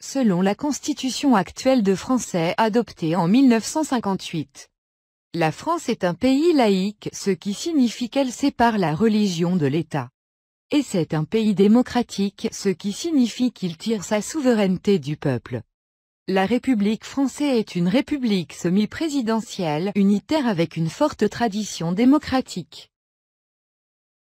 selon la constitution actuelle de Français adoptée en 1958. La France est un pays laïque, ce qui signifie qu'elle sépare la religion de l'État. Et c'est un pays démocratique, ce qui signifie qu'il tire sa souveraineté du peuple. La République française est une république semi-présidentielle, unitaire avec une forte tradition démocratique.